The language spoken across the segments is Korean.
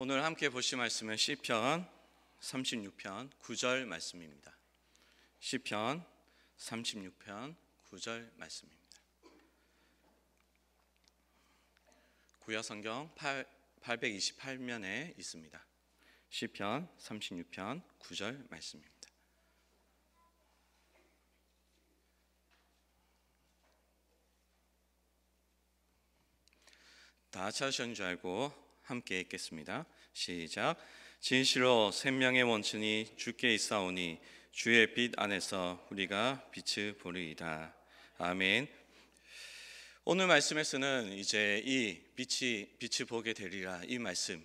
오늘 함께 보실 말씀은 시편 36편 9절 말씀입니다. 시편 36편 9절 말씀입니다. 구약 성경 828면에 있습니다. 시편 36편 9절 말씀입니다. 다 차셨는 줄 알고 함께 읽겠습니다. 시작. 진실로 생명의 원천이 주께 있사오니 주의 빛 안에서 우리가 빛을 보리이다. 아멘. 오늘 말씀에서는 이제 이 빛이 빛을 보게 되리라 이 말씀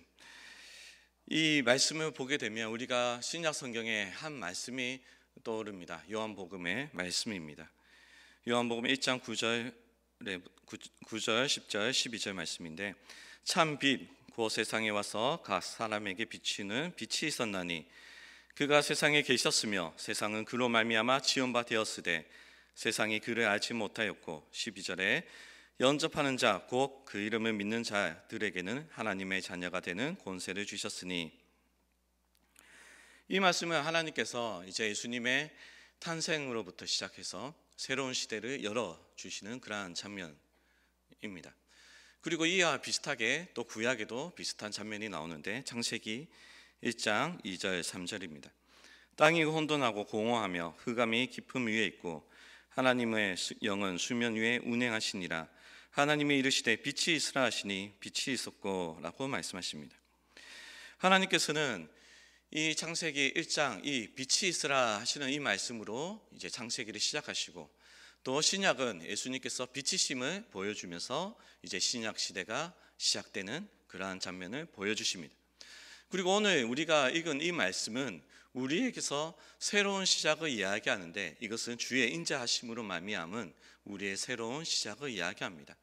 이 말씀을 보게 되면 우리가 신약 성경의 한 말씀이 떠오릅니다. 요한복음의 말씀입니다. 요한복음 1장 9절 9절, 10절, 12절 말씀인데 참빛 구어 그 세상에 와서 각 사람에게 비치는 빛이 있었나니 그가 세상에 계셨으며 세상은 그로 말미암아 지은 바 되었으되 세상이 그를 알지 못하였고 12절에 연접하는 자 곧 그 이름을 믿는 자들에게는 하나님의 자녀가 되는 권세를 주셨으니 이말씀은 하나님께서 이제 예수님의 탄생으로부터 시작해서 새로운 시대를 열어 주시는 그러한 장면입니다. 그리고 이와 비슷하게 또 구약에도 비슷한 장면이 나오는데 창세기 1장 2절 3절입니다. 땅이 혼돈하고 공허하며 흑암이 깊음 위에 있고 하나님의 영은 수면 위에 운행하시니라 하나님이 이르시되 빛이 있으라 하시니 빛이 있었고라고 말씀하십니다. 하나님께서는 이 창세기 1장 이 빛이 있으라 하시는 이 말씀으로 이제 창세기를 시작하시고 또 신약은 예수님께서 빛이심을 보여주면서 이제 신약 시대가 시작되는 그러한 장면을 보여주십니다. 그리고 오늘 우리가 읽은 이 말씀은 우리에게서 새로운 시작을 이야기하는데 이것은 주의 인자하심으로 말미암은 우리의 새로운 시작을 이야기합니다.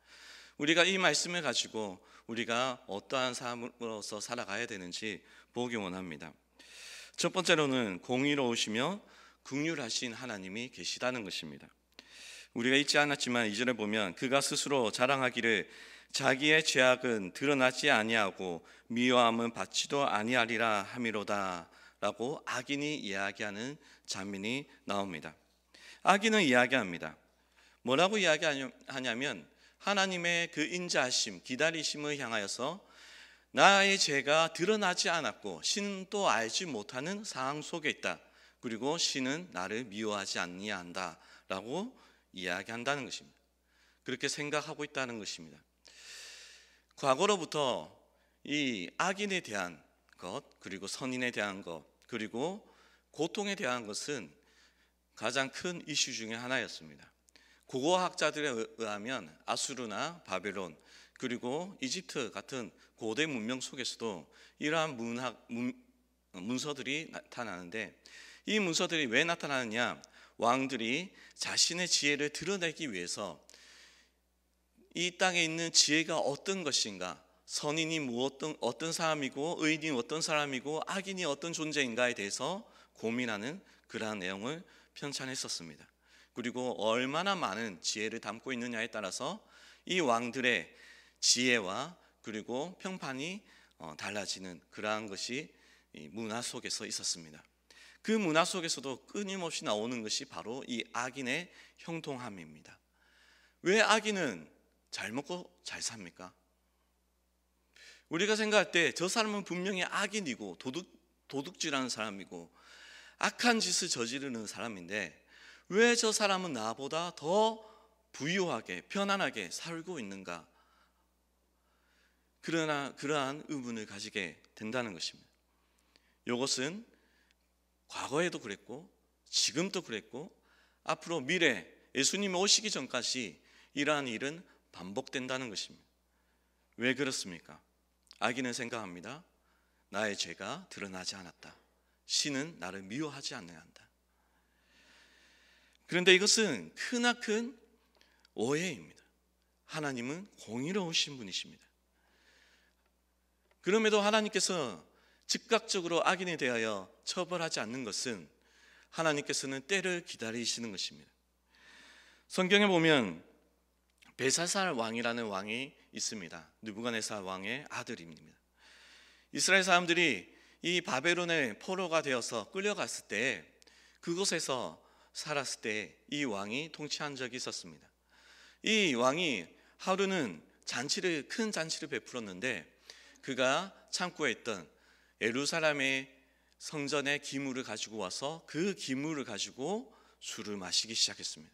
우리가 이 말씀을 가지고 우리가 어떠한 사으로서 살아가야 되는지 보기 원합니다. 첫 번째로는 공의로우시며 극률하신 하나님이 계시다는 것입니다. 우리가 읽지 않았지만 이전에 보면 그가 스스로 자랑하기를 자기의 죄악은 드러나지 아니하고 미워함은 받지도 아니하리라 함이로다라고 악인이 이야기하는 장면이 나옵니다. 악인은 이야기합니다. 뭐라고 이야기하냐면 하나님의 그 인자하심, 기다리심을 향하여서 나의 죄가 드러나지 않았고 신도 알지 못하는 상황 속에 있다. 그리고 신은 나를 미워하지 않느 한다라고 이야기한다는 것입니다. 그렇게 생각하고 있다는 것입니다. 과거로부터 이 악인에 대한 것, 그리고 선인에 대한 것, 그리고 고통에 대한 것은 가장 큰 이슈 중의 하나였습니다. 고고학자들에 의하면 아수르나 바벨론 그리고 이집트 같은 고대 문명 속에서도 이러한 문학 문, 문서들이 나타나는데 이 문서들이 왜 나타나느냐? 왕들이 자신의 지혜를 드러내기 위해서 이 땅에 있는 지혜가 어떤 것인가, 선인이 무엇든 어떤 사람이고 의인이 어떤 사람이고 악인이 어떤 존재인가에 대해서 고민하는 그러한 내용을 편찬했었습니다. 그리고 얼마나 많은 지혜를 담고 있느냐에 따라서 이 왕들의 지혜와 그리고 평판이 어, 달라지는 그러한 것이 문화 속에서 있었습니다. 그 문화 속에서도 끊임없이 나오는 것이 바로 이 악인의 형통함입니다. 왜 악인은 잘 먹고 잘 삽니까? 우리가 생각할 때 저 사람은 분명히 악인이고 도둑, 도둑질하는 사람이고 악한 짓을 저지르는 사람인데 왜 저 사람은 나보다 더 부유하게 편안하게 살고 있는가? 그러나 그러한 의문을 가지게 된다는 것입니다. 이것은 과거에도 그랬고 지금도 그랬고 앞으로 미래 예수님이 오시기 전까지 이러한 일은 반복된다는 것입니다. 왜 그렇습니까? 아기는 생각합니다. 나의 죄가 드러나지 않았다. 신은 나를 미워하지 않는다. 그런데 이것은 크나큰 오해입니다. 하나님은 공의로우신 분이십니다. 그럼에도 하나님께서 즉각적으로 악인에 대하여 처벌하지 않는 것은 하나님께서는 때를 기다리시는 것입니다. 성경에 보면 베사살 왕이라는 왕이 있습니다. 느부갓네살 왕의 아들입니다. 이스라엘 사람들이 이 바벨론의 포로가 되어서 끌려갔을 때 그곳에서 살았을 때 이 왕이 통치한 적이 있었습니다. 이 왕이 하루는 잔치를 큰 잔치를 베풀었는데 그가 창고에 있던 에루살렘의 성전에 기물을 가지고 와서 그 기물을 가지고 술을 마시기 시작했습니다.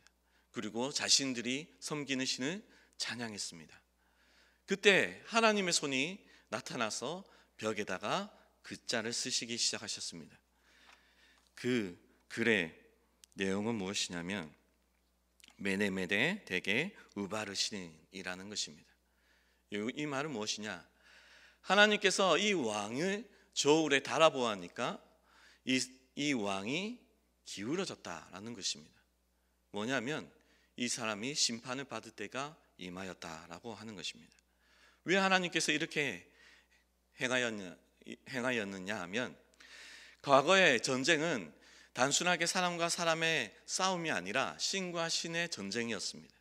그리고 자신들이 섬기는 신을 찬양했습니다. 그때 하나님의 손이 나타나서 벽에다가 글자를 그 쓰시기 시작하셨습니다. 그 글의 내용은 무엇이냐면 메네메네 대게 우바르신이라는 것입니다. 이 말은 무엇이냐? 하나님께서 이 왕을 저울에 달아보아니까 이, 이 왕이 기울어졌다라는 것입니다. 뭐냐면 이 사람이 심판을 받을 때가 임하였다라고 하는 것입니다. 왜 하나님께서 이렇게 행하였냐, 행하였느냐 하면 과거의 전쟁은 단순하게 사람과 사람의 싸움이 아니라 신과 신의 전쟁이었습니다.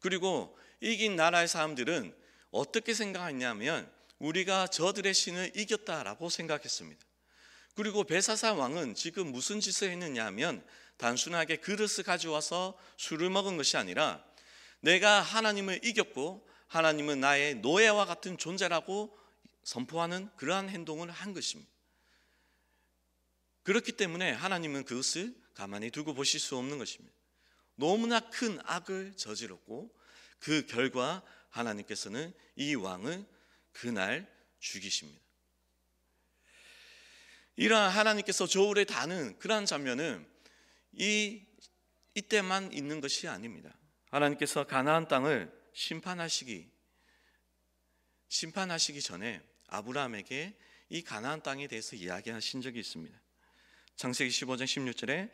그리고 이긴 나라의 사람들은 어떻게 생각했냐면 우리가 저들의 신을 이겼다라고 생각했습니다. 그리고 베사사 왕은 지금 무슨 짓을 했느냐 하면 단순하게 그릇을 가져와서 술을 먹은 것이 아니라 내가 하나님을 이겼고 하나님은 나의 노예와 같은 존재라고 선포하는 그러한 행동을 한 것입니다. 그렇기 때문에 하나님은 그것을 가만히 두고 보실 수 없는 것입니다. 너무나 큰 악을 저질렀고 그 결과 하나님께서는 이 왕을 그날 죽이십니다. 이러한 하나님께서 저울에 다는 그러한 장면은 이 이때만 있는 것이 아닙니다. 하나님께서 가나안 땅을 심판하시기 심판하시기 전에 아브라함에게 이 가나안 땅에 대해서 이야기하신 적이 있습니다. 창세기 15장 16절에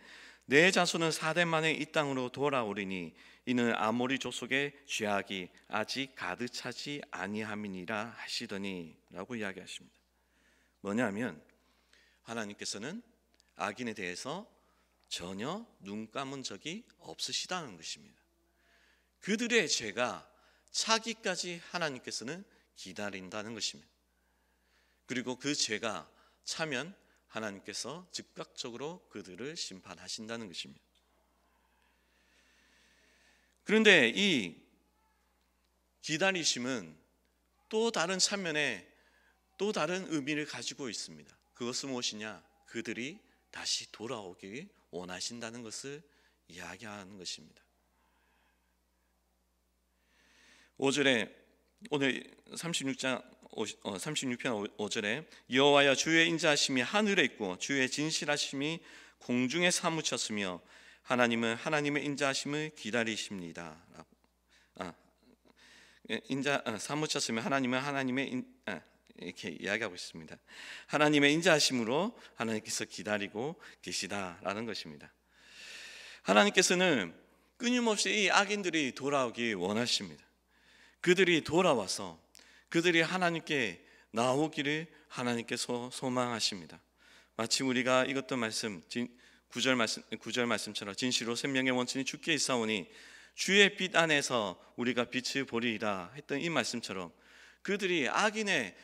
내 자손은 4대 만에 이 땅으로 돌아오리니 이는 아모리 족속의 죄악이 아직 가득 차지 아니함이니라 하시더니라고 이야기하십니다. 뭐냐면 하나님께서는 악인에 대해서 전혀 눈 감은 적이 없으시다는 것입니다. 그들의 죄가 차기까지 하나님께서는 기다린다는 것입니다. 그리고 그 죄가 차면 하나님께서 즉각적으로 그들을 심판하신다는 것입니다. 그런데 이 기다리심은 또 다른 사면에또 다른 의미를 가지고 있습니다. 그것은 무엇이냐? 그들이 다시 돌아오길 원하신다는 것을 이야기하는 것입니다. 5절에 오늘 36장 36편 5절에 여호와여 주의 인자하심이 하늘에 있고 주의 진실하심이 공중에 사무쳤으며 하나님은 하나님의 인자하심을 기다리십니다. 아, 예, 인자 아, 사무쳤으면 하나님은 하나님의 인, 아, 이렇게 이야기하고 있습니다. 하나님의 인자하심으로 하나님께서 기다리고 계시다라는 것입니다. 하나님께서는 끊임없이 이 악인들이 돌아오기 원하십니다. 그들이 돌아와서 그들이 하나님께 나오기를 하나님께서 소망하십니다. 마치 우리가 이것도 말씀 9절 말씀 9절 말씀처럼 진실로 생명의 원천이 죽게 있사오니 주의 빛 안에서 우리가 빛을 보리이다 했던 이 말씀처럼 그들이 악인의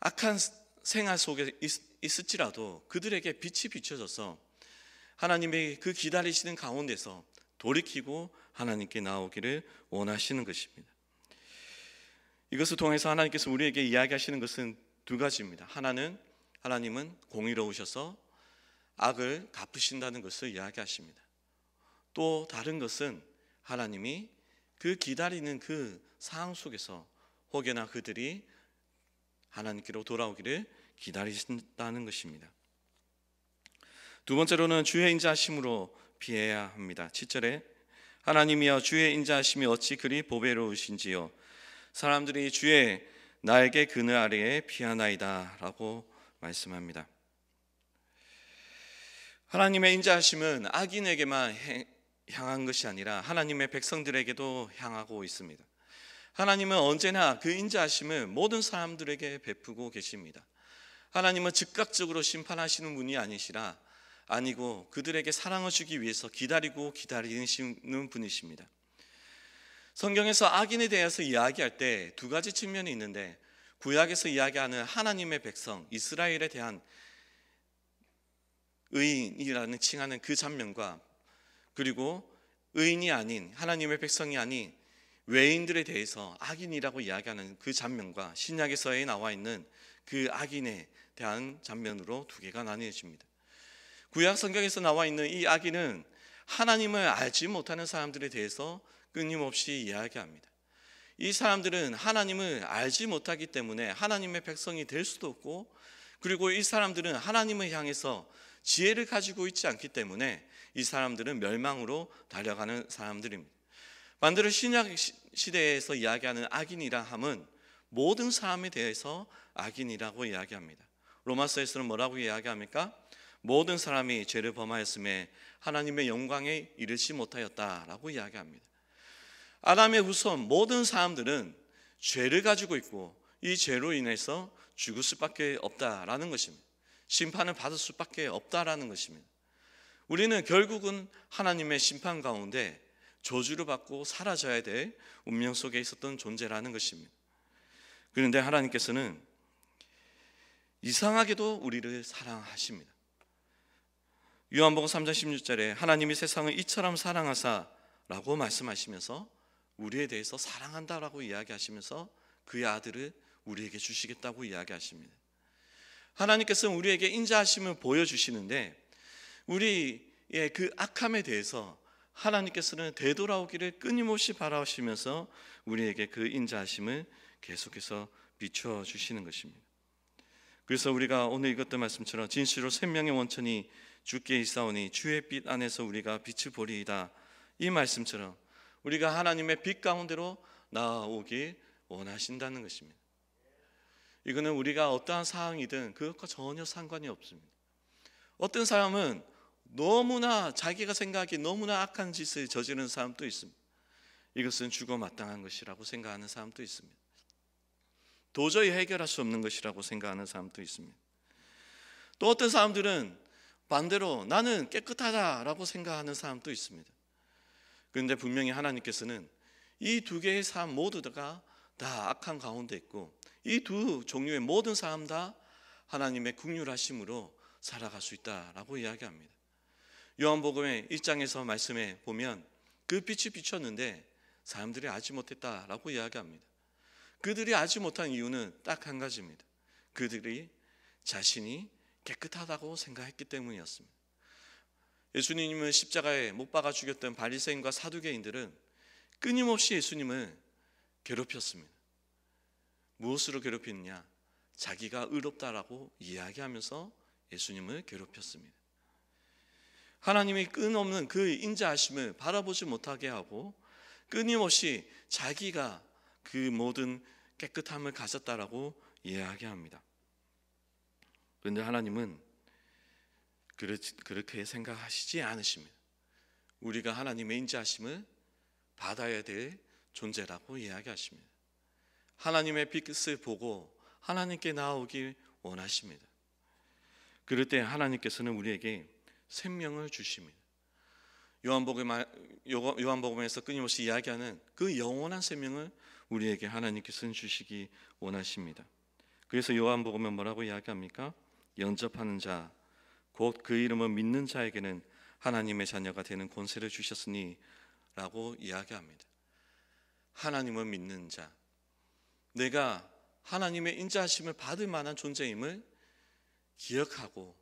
악한 생활 속에 있을지라도 그들에게 빛이 비춰져서 하나님의 그 기다리시는 가운데서 돌이키고 하나님께 나오기를 원하시는 것입니다. 이것을 통해서 하나님께서 우리에게 이야기하시는 것은 두 가지입니다. 하나는 하나님은 공의로우셔서 악을 갚으신다는 것을 이야기하십니다. 또 다른 것은 하나님이 그 기다리는 그 상황 속에서 혹여나 그들이 하나님께로 돌아오기를 기다리신다는 것입니다. 두 번째로는 주의 인자심으로 비해야 합니다. 7절에 하나님이여 주의 인자심이 어찌 그리 보배로우신지요 사람들이 주의 나에게 그늘 아래에 피하나이다라고 말씀합니다. 하나님의 인자하심은 악인에게만 향한 것이 아니라 하나님의 백성들에게도 향하고 있습니다. 하나님은 언제나 그 인자하심을 모든 사람들에게 베푸고 계십니다. 하나님은 즉각적으로 심판하시는 분이 아니시라 아니고 그들에게 사랑을 주기 위해서 기다리고 기다리시는 분이십니다. 성경에서 악인에 대해서 이야기할 때 두 가지 측면이 있는데 구약에서 이야기하는 하나님의 백성 이스라엘에 대한 의인이라는 칭하는 그 장면과 그리고 의인이 아닌 하나님의 백성이 아닌 외인들에 대해서 악인이라고 이야기하는 그 장면과 신약에서에 나와 있는 그 악인에 대한 장면으로 두 개가 나뉘어집니다. 구약 성경에서 나와 있는 이 악인은 하나님을 알지 못하는 사람들에 대해서 끊임없이 이야기합니다. 이 사람들은 하나님을 알지 못하기 때문에 하나님의 백성이 될 수도 없고 그리고 이 사람들은 하나님을 향해서 지혜를 가지고 있지 않기 때문에 이 사람들은 멸망으로 달려가는 사람들입니다. 반대로 신약 시대에서 이야기하는 악인이라 함은 모든 사람에 대해서 악인이라고 이야기합니다. 로마서에서는 뭐라고 이야기합니까? 모든 사람이 죄를 범하였음에 하나님의 영광에 이르지 못하였다라고 이야기합니다. 아담의 후손 모든 사람들은 죄를 가지고 있고 이 죄로 인해서 죽을 수밖에 없다라는 것입니다. 심판을 받을 수밖에 없다라는 것입니다. 우리는 결국은 하나님의 심판 가운데 저주를 받고 사라져야 될 운명 속에 있었던 존재라는 것입니다. 그런데 하나님께서는 이상하게도 우리를 사랑하십니다. 요한복음 3장 16절에 하나님이 세상을 이처럼 사랑하사라고 말씀하시면서 우리에 대해서 사랑한다라고 이야기하시면서 그의 아들을 우리에게 주시겠다고 이야기하십니다. 하나님께서는 우리에게 인자하심을 보여주시는데 우리의 그 악함에 대해서 하나님께서는 되돌아오기를 끊임없이 바라시면서 우리에게 그 인자하심을 계속해서 비추어 주시는 것입니다. 그래서 우리가 오늘 읽었던 말씀처럼 진실로 생명의 원천이 주께 있사오니 주의 빛 안에서 우리가 빛을 보리이다. 이 말씀처럼 우리가 하나님의 빛 가운데로 나아오길 원하신다는 것입니다. 이거는 우리가 어떠한 상황이든 그것과 전혀 상관이 없습니다. 어떤 사람은 너무나 자기가 생각하기 너무나 악한 짓을 저지르는 사람도 있습니다. 이것은 죽어 마땅한 것이라고 생각하는 사람도 있습니다. 도저히 해결할 수 없는 것이라고 생각하는 사람도 있습니다. 또 어떤 사람들은 반대로 나는 깨끗하다라고 생각하는 사람도 있습니다. 그런데 분명히 하나님께서는 이 두 개의 삶 모두가 다 악한 가운데 있고 이두 종류의 모든 사람 다 하나님의 국률하심으로 살아갈 수 있다라고 이야기합니다. 요한복음의 1장에서 말씀해 보면 그 빛이 비쳤는데 사람들이 알지 못했다라고 이야기합니다. 그들이 알지 못한 이유는 딱 한 가지입니다. 그들이 자신이 깨끗하다고 생각했기 때문이었습니다. 예수님을 십자가에 못 박아 죽였던 바리새인과 사두개인들은 끊임없이 예수님을 괴롭혔습니다. 무엇으로 괴롭히느냐? 자기가 의롭다라고 이야기하면서 예수님을 괴롭혔습니다. 하나님이 끊없는 그 인자하심을 바라보지 못하게 하고 끊임없이 자기가 그 모든 깨끗함을 가졌다라고 이야기합니다. 그런데 하나님은 그렇게 생각하시지 않으십니다. 우리가 하나님의 인자하심을 받아야 될 존재라고 이야기하십니다. 하나님의 빛을 보고 하나님께 나오길 원하십니다. 그럴 때 하나님께서는 우리에게 생명을 주십니다. 요한복음 요한복음에서 끊임없이 이야기하는 그 영원한 생명을 우리에게 하나님께서는 주시기 원하십니다. 그래서 요한복음은 뭐라고 이야기합니까? 영접하는 자, 곧 그 이름을 믿는 자에게는 하나님의 자녀가 되는 권세를 주셨으니라고 이야기합니다. 하나님을 믿는 자, 내가 하나님의 인자하심을 받을 만한 존재임을 기억하고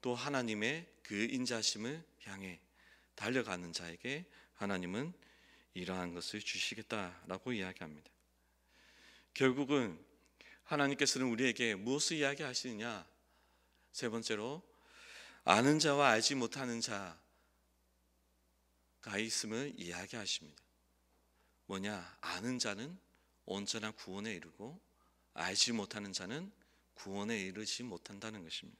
또 하나님의 그 인자하심을 향해 달려가는 자에게 하나님은 이러한 것을 주시겠다라고 이야기합니다. 결국은 하나님께서는 우리에게 무엇을 이야기하시느냐? 세 번째로 아는 자와 알지 못하는 자가 있음을 이야기하십니다. 뭐냐? 아는 자는 언제나 구원에 이르고 알지 못하는 자는 구원에 이르지 못한다는 것입니다.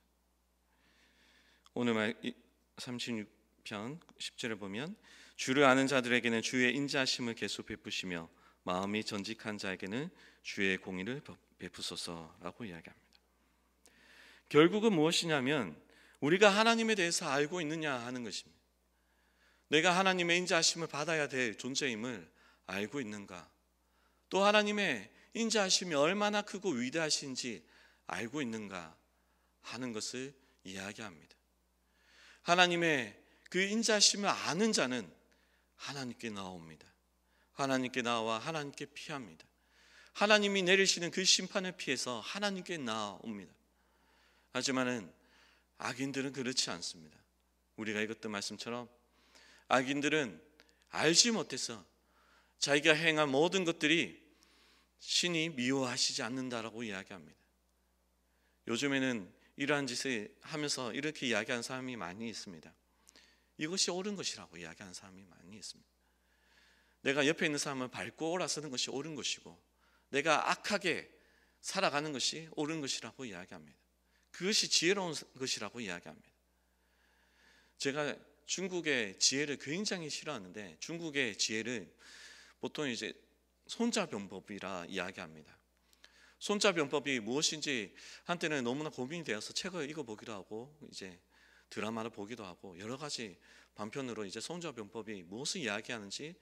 오늘 말 36편 10절을 보면 주를 아는 자들에게는 주의 인자심을 계속 베푸시며 마음이 전직한 자에게는 주의 공의를 베푸소서라고 이야기합니다. 결국은 무엇이냐면 우리가 하나님에 대해서 알고 있느냐 하는 것입니다. 내가 하나님의 인자심을 받아야 될 존재임을 알고 있는가? 또 하나님의 인자하심이 얼마나 크고 위대하신지 알고 있는가 하는 것을 이야기합니다. 하나님의 그 인자하심을 아는 자는 하나님께 나옵니다. 하나님께 나와 하나님께 피합니다. 하나님이 내리시는 그 심판을 피해서 하나님께 나옵니다. 하지만은 악인들은 그렇지 않습니다. 우리가 읽었던 말씀처럼 악인들은 알지 못해서 자기가 행한 모든 것들이 신이 미워하시지 않는다라고 이야기합니다. 요즘에는 이러한 짓을 하면서 이렇게 이야기하 사람이 많이 있습니다. 이것이 옳은 것이라고 이야기하 사람이 많이 있습니다. 내가 옆에 있는 사람을 밟고 올라서는 것이 옳은 것이고 내가 악하게 살아가는 것이 옳은 것이라고 이야기합니다. 그것이 지혜로운 것이라고 이야기합니다. 제가 중국의 지혜를 굉장히 싫어하는데 중국의 지혜를 보통 이제 손자병법이라 이야기합니다. 손자병법이 무엇인지 한때는 너무나 고민이 되어서 책을 읽어보기도 하고 이제 드라마를 보기도 하고 여러 가지 반편으로 이제 손자병법이 무엇을 이야기하는지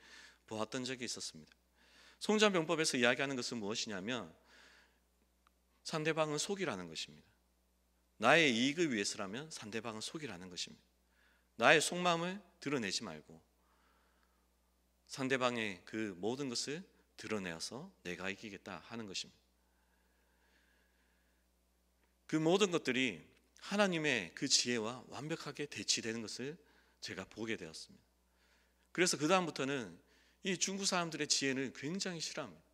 보았던 적이 있었습니다. 손자병법에서 이야기하는 것은 무엇이냐면 상대방은 속이라는 것입니다. 나의 이익을 위해서라면 상대방은 속이라는 것입니다. 나의 속마음을 드러내지 말고 상대방의 그 모든 것을 드러내어서 내가 이기겠다 하는 것입니다. 그 모든 것들이 하나님의 그 지혜와 완벽하게 대치되는 것을 제가 보게 되었습니다. 그래서 그다음부터는 이 중국 사람들의 지혜는 굉장히 싫어합니다.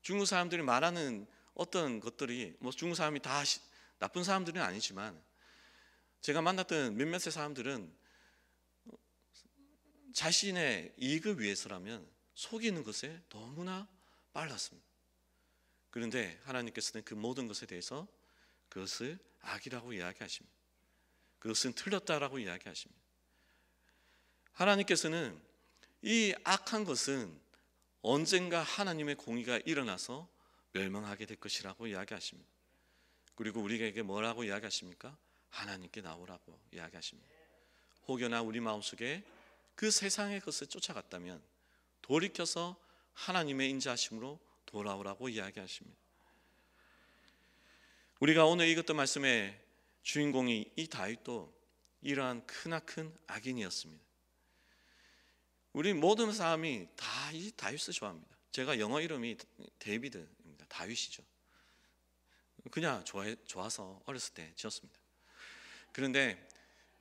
중국 사람들이 말하는 어떤 것들이 뭐 중국 사람이 다 나쁜 사람들은 아니지만 제가 만났던 몇몇의 사람들은 자신의 이익을 위해서라면 속이는 것에 너무나 빨랐습니다. 그런데 하나님께서는 그 모든 것에 대해서 그것을 악이라고 이야기하십니다. 그것은 틀렸다라고 이야기하십니다. 하나님께서는 이 악한 것은 언젠가 하나님의 공의가 일어나서 멸망하게 될 것이라고 이야기하십니다. 그리고 우리에게 뭐라고 이야기하십니까? 하나님께 나오라고 이야기하십니다. 혹여나 우리 마음속에 그 세상의 것을 쫓아갔다면 돌이켜서 하나님의 인자심으로 돌아오라고 이야기하십니다. 우리가 오늘 읽었던 말씀의 주인공이 이 다윗도 이러한 크나큰 악인이었습니다. 우리 모든 사람이 다 이 다윗을 좋아합니다. 제가 영어 이름이 데이비드입니다. 다윗이죠. 그냥 좋아 좋아서 어렸을 때 지었습니다. 그런데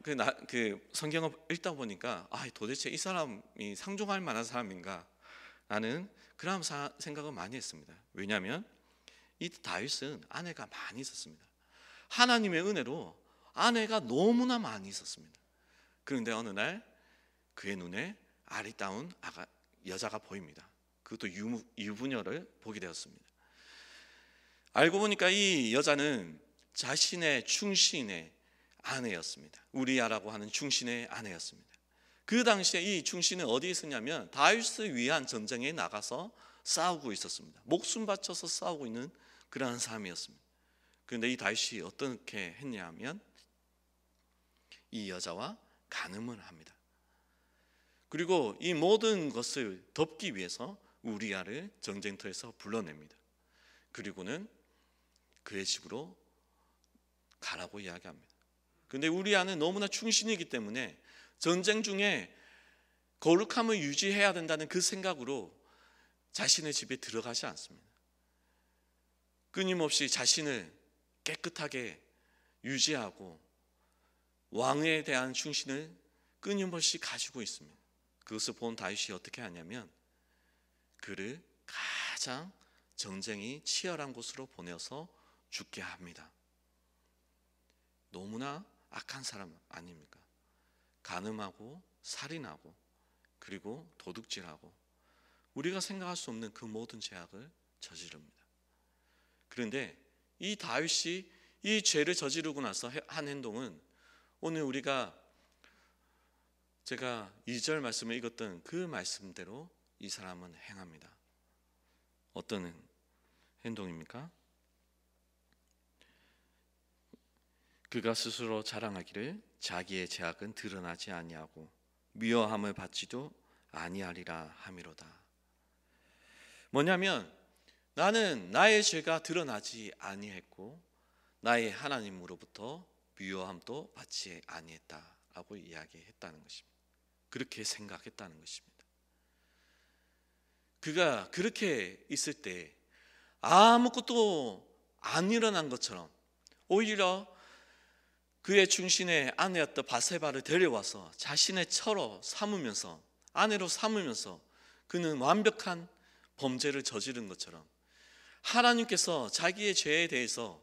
그, 나, 그 성경을 읽다 보니까 아 도대체 이 사람이 상종할 만한 사람인가 라는 그런 생각을 많이 했습니다. 왜냐하면 이 다윗은 아내가 많이 있었습니다. 하나님의 은혜로 아내가 너무나 많이 있었습니다. 그런데 어느 날 그의 눈에 아리따운 아가, 여자가 보입니다. 그것도 유 유부녀를 보게 되었습니다. 알고 보니까 이 여자는 자신의 충신의 아내였습니다. 우리야라고 하는 중신의 아내였습니다. 그 당시에 이 중신은 어디에 있었냐면 다윗을 위한 전쟁에 나가서 싸우고 있었습니다. 목숨 바쳐서 싸우고 있는 그러한 사람이었습니다. 그런데 이 다윗이 어떻게 했냐면 이 여자와 간음을 합니다. 그리고 이 모든 것을 덮기 위해서 우리아를 전쟁터에서 불러냅니다. 그리고는 그의 집으로 가라고 이야기합니다. 근데 우리 안에 너무나 충신이기 때문에 전쟁 중에 거룩함을 유지해야 된다는 그 생각으로 자신의 집에 들어가지 않습니다. 끊임없이 자신을 깨끗하게 유지하고 왕에 대한 충신을 끊임없이 가지고 있습니다. 그것을 본 다윗이 어떻게 하냐면 그를 가장 전쟁이 치열한 곳으로 보내서 죽게 합니다. 너무나 악한 사람 아닙니까? 간음하고 살인하고 그리고 도둑질하고 우리가 생각할 수 없는 그 모든 죄악을 저지릅니다. 그런데 이 다윗이 이 죄를 저지르고 나서 한 행동은 오늘 우리가 제가 2절 말씀을 읽었던 그 말씀대로 이 사람은 행합니다. 어떤 행동입니까? 그가 스스로 자랑하기를 자기의 죄악은 드러나지 아니하고 미워함을 받지도 아니하리라 함이로다. 뭐냐면 나는 나의 죄가 드러나지 아니했고 나의 하나님으로부터 미워함도 받지 아니했다라고 이야기했다는 것입니다. 그렇게 생각했다는 것입니다. 그가 그렇게 있을 때 아무것도 안 일어난 것처럼 오히려 그의 중신의 아내였던 바세바를 데려와서 자신의 처로 삼으면서 아내로 삼으면서 그는 완벽한 범죄를 저지른 것처럼 하나님께서 자기의 죄에 대해서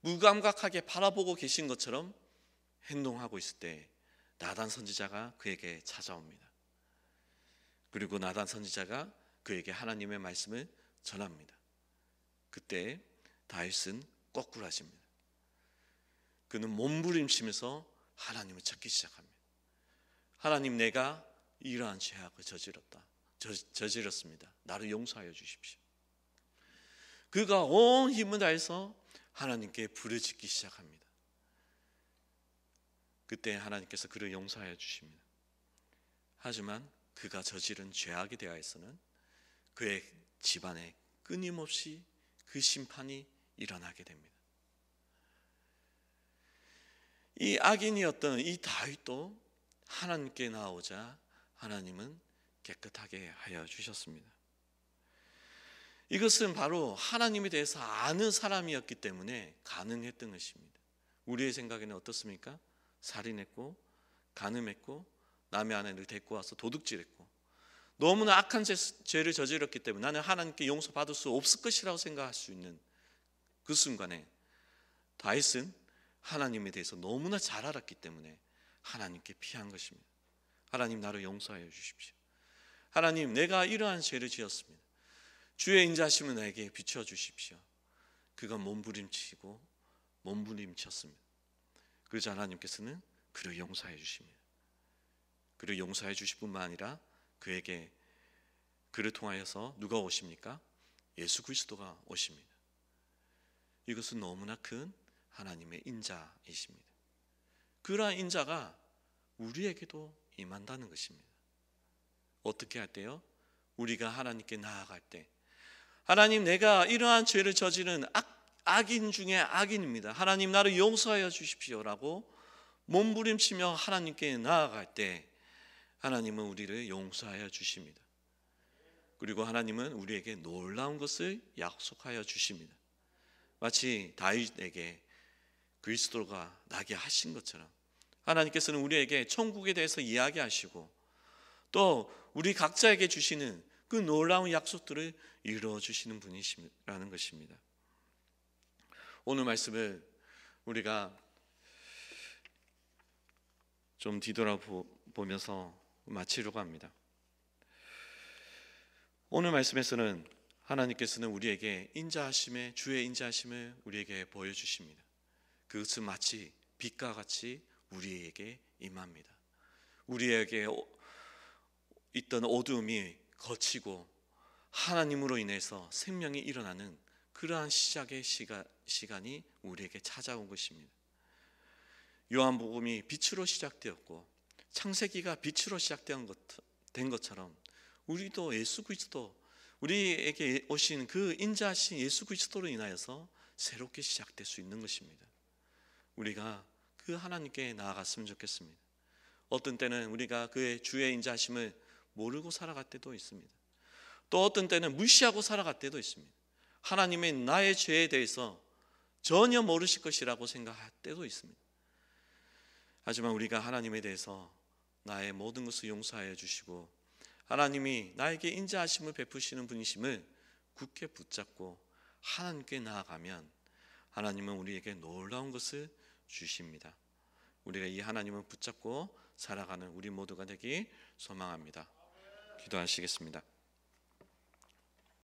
무감각하게 바라보고 계신 것처럼 행동하고 있을 때 나단 선지자가 그에게 찾아옵니다. 그리고 나단 선지자가 그에게 하나님의 말씀을 전합니다. 그때 다윗은 거꾸라 하십니다. 그는 몸부림치면서 하나님을 찾기 시작합니다. 하나님 내가 이러한 죄악을 저질렀다. 저, 저질렀습니다. 나를 용서하여 주십시오. 그가 온 힘을 다해서 하나님께 부르짖기 시작합니다. 그때 하나님께서 그를 용서하여 주십니다. 하지만 그가 저지른 죄악에 대하여서는 그의 집안에 끊임없이 그 심판이 일어나게 됩니다. 이 악인이었던 이 다윗도 하나님께 나오자 하나님은 깨끗하게 하여 주셨습니다. 이것은 바로 하나님에 대해서 아는 사람이었기 때문에 가능했던 것입니다. 우리의 생각에는 어떻습니까? 살인했고, 간음했고, 남의 아내를 데리고 와서 도둑질했고, 너무나 악한 죄를 저질렀기 때문에 나는 하나님께 용서받을 수 없을 것이라고 생각할 수 있는 그 순간에 다윗은 하나님에 대해서 너무나 잘 알았기 때문에 하나님께 피한 것입니다. 하나님 나를 용서하여 주십시오. 하나님 내가 이러한 죄를 지었습니다. 주의 인자심을 나에게 비춰 주십시오. 그가 몸부림치고 몸부림쳤습니다. 그러자 하나님께서는 그를 용서해 주십니다. 그를 용서해 주실 뿐만 아니라 그에게 그를 통하여서 누가 오십니까? 예수 그리스도가 오십니다. 이것은 너무나 큰 하나님의 인자이십니다. 그러한 인자가 우리에게도 임한다는 것입니다. 어떻게 할 때요? 우리가 하나님께 나아갈 때 하나님 내가 이러한 죄를 저지른 악, 악인 중에 악인입니다. 하나님 나를 용서하여 주십시오라고 몸부림치며 하나님께 나아갈 때 하나님은 우리를 용서하여 주십니다. 그리고 하나님은 우리에게 놀라운 것을 약속하여 주십니다. 마치 다윗에게 그리스도가 나게 하신 것처럼 하나님께서는 우리에게 천국에 대해서 이야기하시고 또 우리 각자에게 주시는 그 놀라운 약속들을 이루어 주시는 분이시라는 것입니다. 오늘 말씀을 우리가 좀 뒤돌아보면서 마치려고 합니다. 오늘 말씀에서는 하나님께서는 우리에게 인자하심의 주의 인자하심을 우리에게 보여주십니다. 그것은 마치 빛과 같이 우리에게 임합니다. 우리에게 어, 있던 어둠이 거치고 하나님으로 인해서 생명이 일어나는 그러한 시작의 시가, 시간이 우리에게 찾아온 것입니다. 요한복음이 빛으로 시작되었고 창세기가 빛으로 시작된 것, 된 것처럼 우리도 예수 그리스도 우리에게 오신 그 인자하신 예수 그리스도로 인하여서 새롭게 시작될 수 있는 것입니다. 우리가 그 하나님께 나아갔으면 좋겠습니다. 어떤 때는 우리가 그의 주의 인자심을 모르고 살아갈 때도 있습니다. 또 어떤 때는 무시하고 살아갈 때도 있습니다. 하나님의 나의 죄에 대해서 전혀 모르실 것이라고 생각할 때도 있습니다. 하지만 우리가 하나님에 대해서 나의 모든 것을 용서하여 주시고 하나님이 나에게 인자하심을 베푸시는 분이심을 굳게 붙잡고 하나님께 나아가면 하나님은 우리에게 놀라운 것을 주십니다. 우리가 이 하나님을 붙잡고 살아가는 우리 모두가 되기 소망합니다. 기도하시겠습니다.